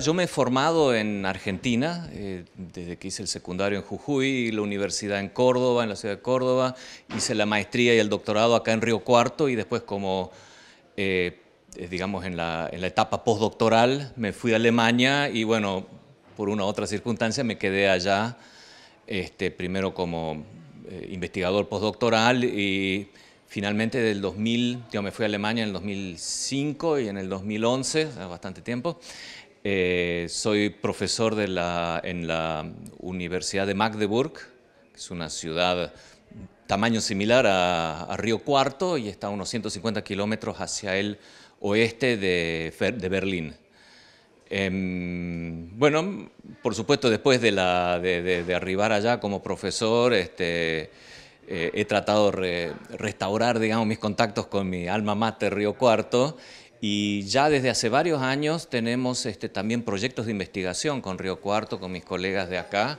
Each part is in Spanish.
Yo me he formado en Argentina, eh, desde que hice el secundario en Jujuy, la universidad en Córdoba, en la ciudad de Córdoba, hice la maestría y el doctorado acá en Río Cuarto y después como, eh, eh, digamos, en la, etapa postdoctoral me fui a Alemania y bueno, por una u otra circunstancia me quedé allá, este, primero como investigador postdoctoral y finalmente del 2000, yo me fui a Alemania en el 2005 y en el 2011, hace bastante tiempo, eh, soy profesor en la Universidad de Magdeburg, que es una ciudad tamaño similar a, Río Cuarto y está a unos 150 kilómetros hacia el oeste de, Berlín. Em, bueno, por supuesto, después de, arribar allá como profesor, este, eh, he tratado de restaurar, mis contactos con mi alma mater Río Cuarto y ya desde hace varios años tenemos este, también proyectos de investigación con Río Cuarto, con mis colegas de acá.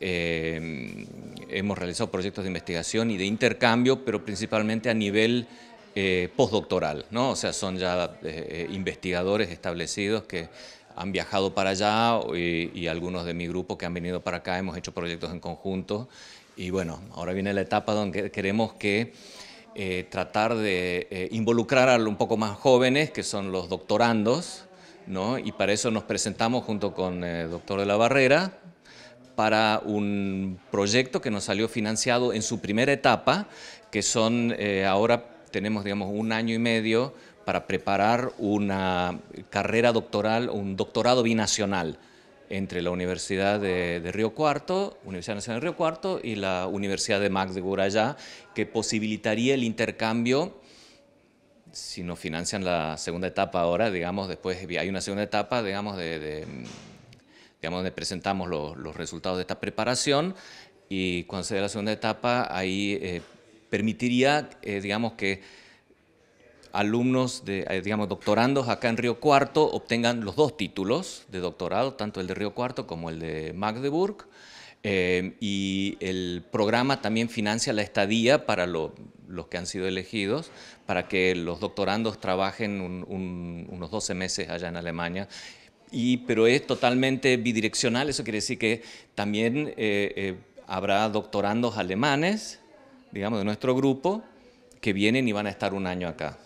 Eh, hemos realizado proyectos de investigación y de intercambio, pero principalmente a nivel eh, postdoctoral, ¿no? O sea, son ya eh, investigadores establecidos que han viajado para allá y, y, algunos de mi grupo que han venido para acá hemos hecho proyectos en conjunto. Y bueno, ahora viene la etapa donde queremos que eh, tratar de eh, involucrar a un poco más jóvenes, que son los doctorandos, ¿no? y para eso nos presentamos junto con el eh, doctor de la Barrera para un proyecto que nos salió financiado en su primera etapa, que son ahora tenemos digamos un año y medio para preparar una carrera doctoral, un doctorado binacional, entre la Universidad de, Río Cuarto, Universidad Nacional de Río Cuarto y la Universidad de Max de Gurayá, que posibilitaría el intercambio, si nos financian la segunda etapa ahora, digamos, después hay una segunda etapa, digamos, de, digamos donde presentamos los, resultados de esta preparación y cuando se la segunda etapa, ahí eh, permitiría, eh, digamos, que alumnos, de, eh, digamos, doctorandos acá en Río Cuarto obtengan los dos títulos de doctorado, tanto el de Río Cuarto como el de Magdeburg. Eh, y el programa también financia la estadía para los que han sido elegidos, para que los doctorandos trabajen unos 12 meses allá en Alemania. Y, pero es totalmente bidireccional, eso quiere decir que también eh, habrá doctorandos alemanes, digamos, de nuestro grupo, que vienen y van a estar un año acá.